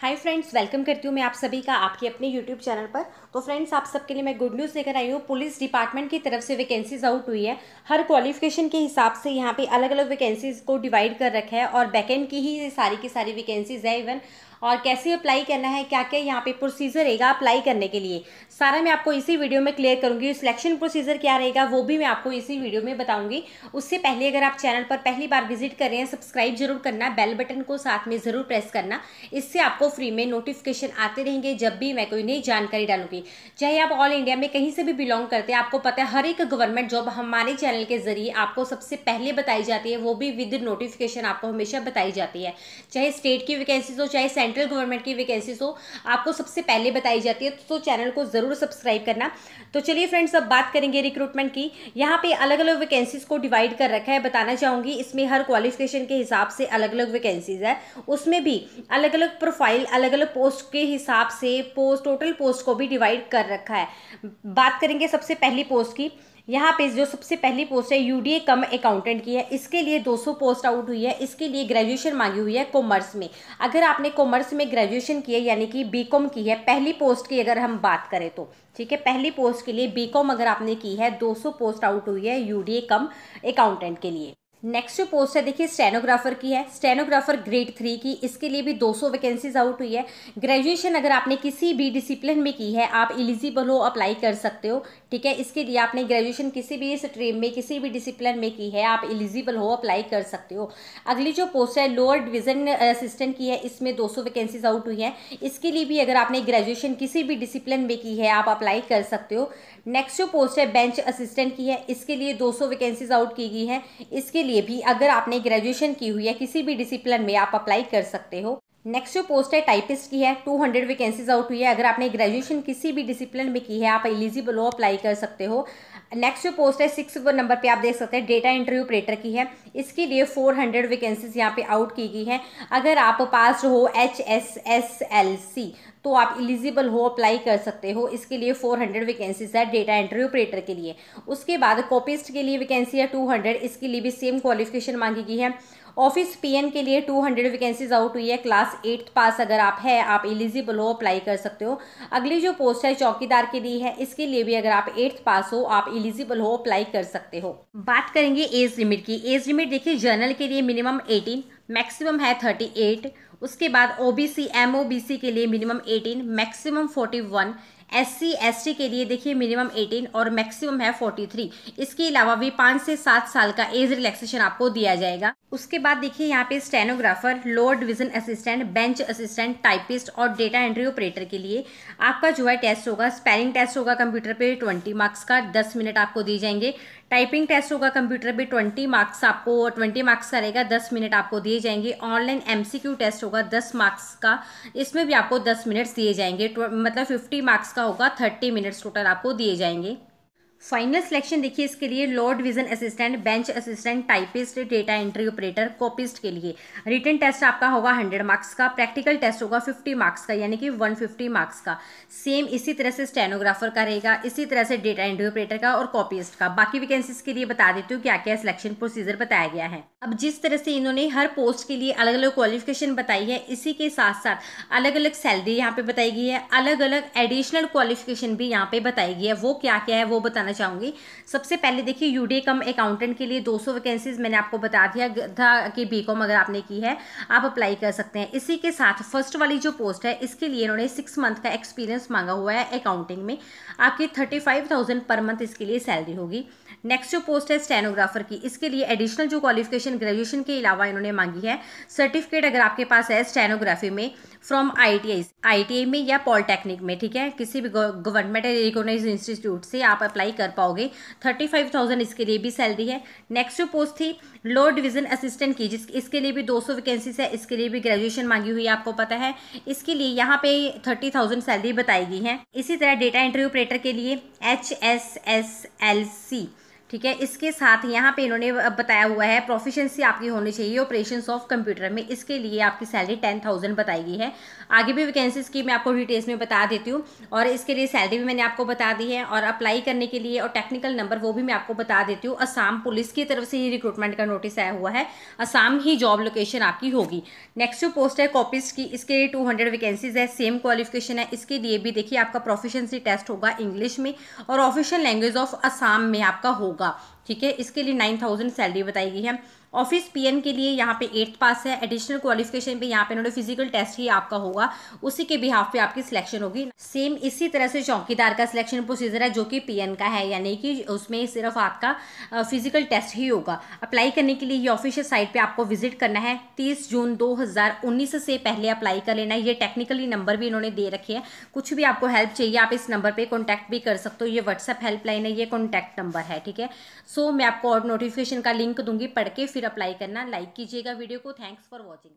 hi friends welcome करती हूँ मैं आप सभी का आपके अपने यूट्यूब चैनल पर तो फ्रेंड्स आप सबके लिए मैं गुड न्यूज़ लेकर आई हूँ पुलिस डिपार्टमेंट की तरफ से वैकेंसीज आउट हुई है हर क्वालिफिकेशन के हिसाब से यहाँ पे अलग अलग वैकेंसीज को डिवाइड कर रखा है और बैकेंड की ही सारी की सारी वैकेंसीज है इवन और कैसे अप्लाई करना है क्या क्या यहाँ पे प्रोसीजर रहेगा अप्लाई करने के लिए सारा मैं आपको इसी वीडियो में क्लियर करूँगी सिलेक्शन प्रोसीजर क्या रहेगा वो भी मैं आपको इसी वीडियो में बताऊँगी उससे पहले अगर आप चैनल पर पहली बार विजिट कर रहे हैं सब्सक्राइब जरूर करना बेल बटन को साथ में ज़रूर प्रेस करना इससे आपको फ्री में नोटिफिकेशन आते रहेंगे जब भी मैं कोई नई जानकारी डालूंगी चाहे आप ऑल इंडिया में कहीं से भी बिलोंग करते हैं आपको पता है हर एक गवर्नमेंट जॉब हमारे चैनल के जरिए आपको सबसे पहले बताई जाती है वो भी विद नोटिफिकेशन आपको हमेशा बताई जाती है चाहे स्टेट की वैकेंसी हो चाहे सेंट्रल गवर्नमेंट की वैकेंसीज हो आपको सबसे पहले बताई जाती है तो चैनल को ज़रूर सब्सक्राइब करना तो चलिए फ्रेंड्स अब बात करेंगे रिक्रूटमेंट की यहाँ पे अलग अलग वैकेंसीज को डिवाइड कर रखा है बताना चाहूँगी इसमें हर क्वालिफिकेशन के हिसाब से अलग अलग वैकेंसीज है उसमें भी अलग अलग प्रोफाइल अलग अलग पोस्ट के हिसाब से पोस्ट टोटल पोस्ट को भी डिवाइड कर रखा है बात करेंगे सबसे पहली पोस्ट की यहाँ पे जो सबसे पहली पोस्ट है यूडीए कम अकाउंटेंट की है इसके लिए 200 पोस्ट आउट हुई है इसके लिए ग्रेजुएशन मांगी हुई है कॉमर्स में अगर आपने कॉमर्स में ग्रेजुएशन की है यानी कि बीकॉम की है पहली पोस्ट की अगर हम बात करें तो ठीक है पहली पोस्ट के लिए बीकॉम अगर आपने की है 200 पोस्ट आउट हुई है यूडीए कम अकाउंटेंट के लिए नेक्स्ट जो पोस्ट है देखिए स्टेनोग्राफर की है स्टेनोग्राफर ग्रेड थ्री की इसके लिए भी 200 वैकेंसीज आउट हुई है ग्रेजुएशन अगर आपने किसी भी डिसिप्लिन में की है आप एलिजिबल हो अप्लाई कर सकते हो ठीक है इसके लिए आपने ग्रेजुएशन किसी भी स्ट्रीम में किसी भी डिसिप्लिन में की है आप एलिजिबल हो अप्लाई कर सकते हो अगली जो पोस्ट है लोअर डिविजन असिस्टेंट की है इसमें दो वैकेंसीज आउट हुई हैं इसके लिए भी अगर आपने ग्रेजुएशन किसी भी डिसिप्लिन में की है आप अप्लाई कर सकते हो नेक्स्ट जो पोस्ट है बेंच असिस्टेंट की है इसके लिए दो वैकेंसीज आउट की गई है इसके लिए लिए भी अगर आपने ग्रेजुएशन की हुई है किसी भी डिसिप्लिन में आप अप्लाई कर सकते हो नेक्स्ट जो पोस्ट है टाइपिस्ट की है 200 वैकेंसीज आउट हुई है अगर आपने ग्रेजुएशन किसी भी डिसिप्लिन में की है आप एलिजिबल हो अप्लाई कर सकते हो नेक्स्ट जो पोस्ट है सिक्स नंबर पे आप देख सकते हैं डेटा इंटरव्यू ऑपरेटर की है इसके लिए 400 हंड्रेड वैकेंसीज यहाँ पे आउट की गई हैं अगर आप पास हो H S S L C तो आप इलिजिबल हो अप्लाई कर सकते हो इसके लिए 400 हंड्रेड वैकेंसीज है डेटा एंट्री ऑपरेटर के लिए उसके बाद कॉपिस्ट के लिए वैकेंसी है 200 इसके लिए भी सेम क्वालिफिकेशन मांगी गई है ऑफिस पीएन के लिए 200 वैकेंसीज आउट हुई है क्लास एट्थ पास अगर आप है आप एलिजिबल हो अप्लाई कर सकते हो अगली जो पोस्ट है चौकीदार के लिए है इसके लिए भी अगर आप एट्थ पास हो आप एलिजिबल हो अप्लाई कर सकते हो बात करेंगे एज लिमिट की एज लिमिट देखिए जर्नल के लिए मिनिमम एटीन मैक्सिमम है थर्टी एट उसके बाद O B M O B C के लिए minimum eighteen maximum forty one SC ST के लिए देखिए मिनिमम 18 और मैक्सिमम है 43 इसके अलावा भी पाँच से सात साल का एज रिलैक्सेशन आपको दिया जाएगा उसके बाद देखिए यहाँ पे stenographer lower division assistant bench assistant typist और डेटा एंट्री ऑपरेटर के लिए आपका जो है टेस्ट होगा स्पेलिंग टेस्ट होगा कंप्यूटर पे ट्वेंटी मार्क्स का दस मिनट आपको दिए जाएंगे टाइपिंग टेस्ट होगा कंप्यूटर पे ट्वेंटी मार्क्स आपको ट्वेंटी मार्क्स का रहेगा दस मिनट आपको दिए जाएंगे ऑनलाइन एमसीक्यू टेस्ट होगा दस मार्क्स का इसमें भी आपको दस मिनट्स दिए जाएंगे मतलब फिफ्टी मार्क्स का होगा थर्टी मिनट्स टोटल आपको दिए जाएंगे फाइनल सिलेक्शन देखिए इसके लिए lord vision assistant bench assistant typist data entry operator copyist के लिए रिटर्न टेस्ट आपका होगा हंड्रेड मार्क्स का प्रैक्टिकल टेस्ट होगा फिफ्टी मार्क्स का यानी कि वन फिफ्टी मार्क्स का सेम इसी तरह से स्टेनोग्राफर का रहेगा इसी तरह से डेटा एंट्री ऑपरेटर का और कॉपिस्ट का बाकी वैकेंसीज के लिए बता देती हूँ क्या क्या सिलेक्शन प्रोसीजर बताया गया है अब जिस तरह से इन्होंने हर पोस्ट के लिए अलग अलग क्वालिफिकेशन बताई है इसी के साथ साथ अलग अलग सैलरी यहाँ पे बताई गई है अलग अलग एडिशनल क्वालिफिकेशन भी यहाँ पे बताई गई है वो क्या क्या है वो बताना बताना चाहूँगी सबसे पहले देखिए यूडी कम अकाउंटेंट के लिए 200 वैकेंसीज मैंने आपको बता दिया था कि बी कॉम अगर आपने की है आप अप्लाई कर सकते हैं इसी के साथ फर्स्ट वाली जो पोस्ट है इसके लिए इन्होंने सिक्स मंथ का एक्सपीरियंस मांगा हुआ है अकाउंटिंग में आपकी थर्टी पर मंथ इसके लिए सैलरी होगी नेक्स्ट जो पोस्ट है स्टेनोग्राफर की इसके लिए एडिशनल जो क्वालिफिकेशन ग्रेजुएशन के अलावा इन्होंने मांगी है सर्टिफिकेट अगर आपके पास है स्टेनोग्राफी में फ्रॉम आई आई में या पॉलिटेक्निक में ठीक है किसी भी गवर्नमेंट रिकोगनाइज इंस्टीट्यूट से आप अप्लाई कर पाओगे थर्टी फाइव थाउजेंड इसके लिए भी सैलरी है नेक्स्ट जो पोस्ट थी लो डिवीजन असिस्टेंट की जिस इसके लिए भी दो सौ वैकेंसीज है इसके लिए भी ग्रेजुएशन मांगी हुई है आपको पता है इसके लिए यहाँ पे थर्टी थाउजेंड सैलरी बताई गई है इसी तरह डेटा इंटरव्यू ऑपरेटर के लिए H S S L C ठीक है इसके साथ यहाँ पे इन्होंने बताया हुआ है प्रोफिशेंसी आपकी होनी चाहिए ऑपरेशन ऑफ कंप्यूटर में इसके लिए आपकी सैलरी टेन थाउजेंड बताई गई है आगे भी वैकेंसीज की मैं आपको डिटेल्स में बता देती हूँ और इसके लिए सैलरी भी मैंने आपको बता दी है और अप्लाई करने के लिए और टेक्निकल नंबर वो भी मैं आपको बता देती हूँ आसाम पुलिस की तरफ से ही रिक्रूटमेंट का नोटिस आया हुआ है आसाम ही जॉब लोकेशन आपकी होगी नेक्स्ट जो पोस्ट है कॉपीज की इसके लिए टू हंड्रेड वैकेंसीज है सेम क्वालिफिकेशन है इसके लिए भी देखिए आपका प्रोफिशेंसी टेस्ट होगा इंग्लिश में और ऑफिशियल लैंग्वेज ऑफ आसाम में आपका होगा 个。ठीक है इसके लिए नाइन थाउजेंड सैलरी बताई गई है ऑफिस पीएन के लिए यहाँ पे एट्थ पास है एडिशनल क्वालिफिकेशन पे यहाँ पे इन्होंने फिजिकल टेस्ट ही आपका होगा उसी के बिहाफ पे आपकी सिलेक्शन होगी सेम इसी तरह से चौकीदार का सिलेक्शन प्रोसीजर है जो कि पीएन का है यानी कि उसमें सिर्फ आपका फिजिकल टेस्ट ही होगा अप्लाई करने के लिए ये ऑफिशियल साइट पर आपको विजिट करना है तीस जून दो से पहले अप्लाई कर लेना है ये टेक्निकली नंबर भी इन्होंने दे रखे हैं कुछ भी आपको हेल्प चाहिए आप इस नंबर पर कॉन्टैक्ट भी कर सकते हो ये व्हाट्सअप हेल्पलाइन है ये कॉन्टैक्ट नंबर है ठीक है सो मैं आपको और नोटिफिकेशन का लिंक दूंगी पढ़ के फिर अप्लाई करना लाइक कीजिएगा वीडियो को थैंक्स फॉर वॉचिंग